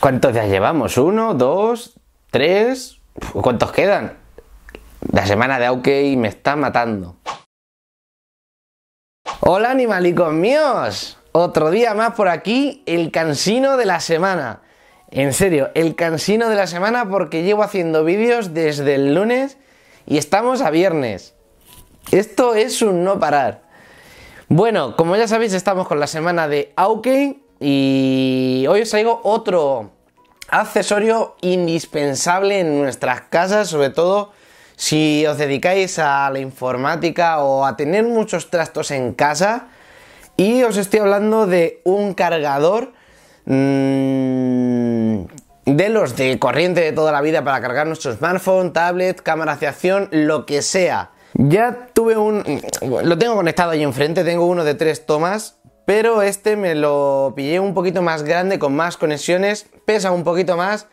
¿Cuántos días llevamos? ¿Uno? ¿Dos? ¿Tres? ¿Cuántos quedan? La semana de Aukey me está matando. Hola animalicos míos. Otro día más por aquí, el cansino de la semana. En serio, el cansino de la semana porque llevo haciendo vídeos desde el lunes y estamos a viernes. Esto es un no parar. Bueno, como ya sabéis, estamos con la semana de Aukey y hoy os traigo otro accesorio indispensable en nuestras casas, sobre todo si os dedicáis a la informática o a tener muchos trastos en casa. Y os estoy hablando de un cargador mm, de los de corriente de toda la vida para cargar nuestro smartphone, tablet, cámara de acción, lo que sea. Ya tuve un... Lo tengo conectado ahí enfrente, tengo uno de tres tomas pero este me lo pillé un poquito más grande, con más conexiones, pesa un poquito más,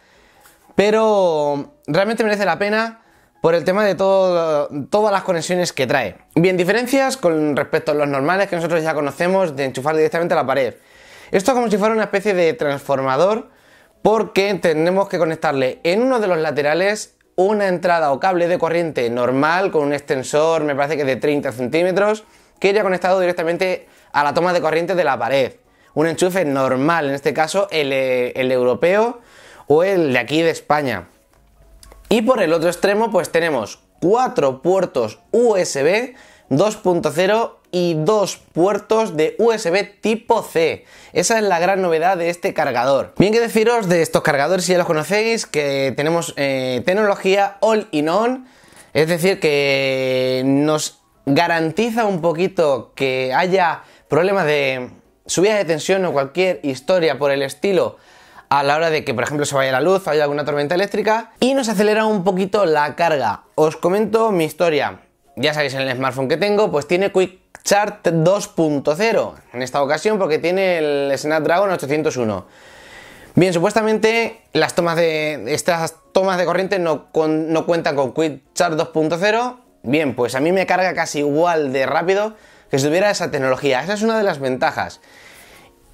pero realmente merece la pena por el tema de todas las conexiones que trae. Bien, diferencias con respecto a los normales que nosotros ya conocemos de enchufar directamente a la pared. Esto es como si fuera una especie de transformador porque tenemos que conectarle en uno de los laterales una entrada o cable de corriente normal con un extensor, me parece que de 30 centímetros, que haya conectado directamente a la toma de corriente de la pared. Un enchufe normal, en este caso el, eh, europeo o el de aquí de España. Y por el otro extremo pues tenemos cuatro puertos USB 2.0 y dos puertos de USB tipo C. Esa es la gran novedad de este cargador. Bien que deciros de estos cargadores, si ya los conocéis, que tenemos eh, tecnología all-in-on, es decir, que nos garantiza un poquito que haya problemas de subidas de tensión o cualquier historia por el estilo a la hora de que, por ejemplo, se vaya la luz, o haya alguna tormenta eléctrica y nos acelera un poquito la carga. Os comento mi historia. Ya sabéis, en el smartphone que tengo, pues tiene Quick Chart 2.0 en esta ocasión porque tiene el Snapdragon 801. Bien, supuestamente las tomas de estas tomas de corriente no, no cuentan con Quick Chart 2.0 Bien, pues a mí me carga casi igual de rápido que si tuviera esa tecnología. Esa es una de las ventajas.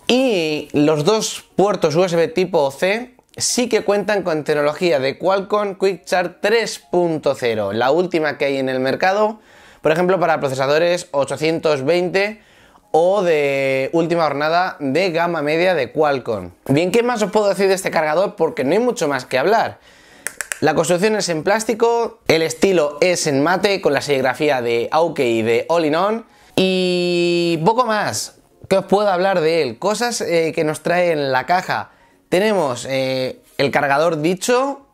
Y los dos puertos USB tipo C sí que cuentan con tecnología de Qualcomm Quick Charge 3.0, la última que hay en el mercado, por ejemplo para procesadores 820 o de última jornada de gama media de Qualcomm. Bien, ¿qué más os puedo decir de este cargador? Porque no hay mucho más que hablar. La construcción es en plástico, el estilo es en mate con la serigrafía de Auke y de All in On y poco más. ¿Qué os puedo hablar de él? Cosas eh, que nos trae en la caja. Tenemos eh, el cargador dicho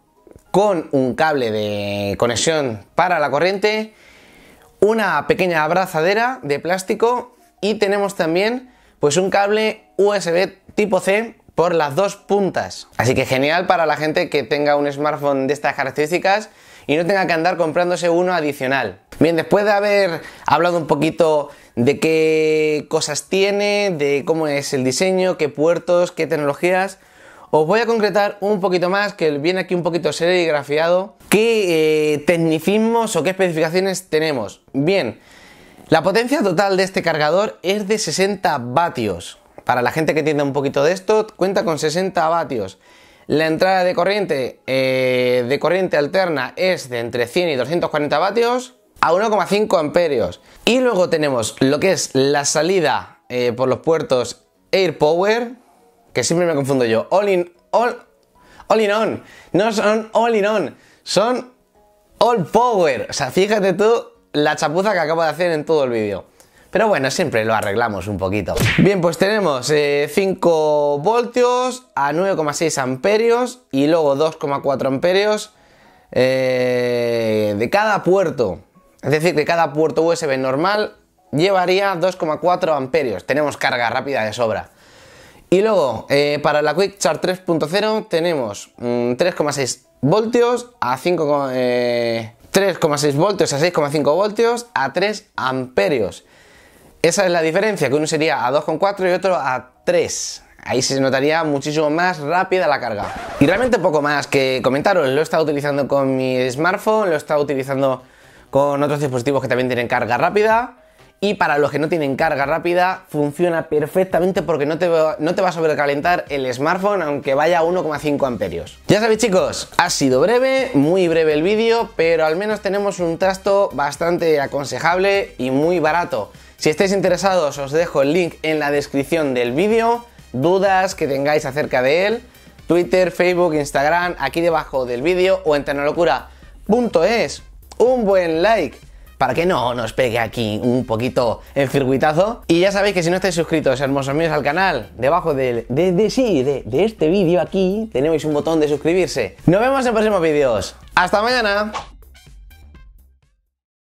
con un cable de conexión para la corriente, una pequeña abrazadera de plástico y tenemos también pues un cable USB tipo C por las dos puntas. Así que genial para la gente que tenga un smartphone de estas características y no tenga que andar comprándose uno adicional. Bien, después de haber hablado un poquito de qué cosas tiene, de cómo es el diseño, qué puertos, qué tecnologías, os voy a concretar un poquito más, que viene aquí un poquito serigrafiado, qué eh, tecnicismos o qué especificaciones tenemos. Bien, la potencia total de este cargador es de 60 vatios para la gente que tiene un poquito de esto, cuenta con 60 vatios. La entrada de corriente eh, de corriente alterna es de entre 100 y 240 vatios a 1,5 amperios. Y luego tenemos lo que es la salida eh, por los puertos Air Power, que siempre me confundo yo, all in, all, all in on, no son all in on, son all power. O sea, fíjate tú la chapuza que acabo de hacer en todo el vídeo. Pero bueno, siempre lo arreglamos un poquito. Bien, pues tenemos 5 eh, voltios a 9,6 amperios y luego 2,4 amperios eh, de cada puerto. Es decir, que cada puerto USB normal llevaría 2,4 amperios. Tenemos carga rápida de sobra. Y luego, eh, para la Quick Charge 3.0 tenemos 3,6 mm, voltios a 5, 3,6 voltios a 6,5 voltios a 3 amperios. Esa es la diferencia, que uno sería a 2,4 y otro a 3. Ahí se notaría muchísimo más rápida la carga. Y realmente poco más que comentaros. Lo he estado utilizando con mi smartphone, lo he estado utilizando con otros dispositivos que también tienen carga rápida y para los que no tienen carga rápida funciona perfectamente porque no te, no te va a sobrecalentar el smartphone aunque vaya a 1,5 amperios. Ya sabéis chicos, ha sido breve, muy breve el vídeo, pero al menos tenemos un trasto bastante aconsejable y muy barato. Si estáis interesados os dejo el link en la descripción del vídeo, dudas que tengáis acerca de él, Twitter, Facebook, Instagram, aquí debajo del vídeo o en ternolocura.es. Un buen like para que no nos pegue aquí un poquito el circuitazo. Y ya sabéis que si no estáis suscritos, hermosos míos, al canal, debajo de, de, de, de este vídeo aquí, tenéis un botón de suscribirse. Nos vemos en próximos vídeos. ¡Hasta mañana!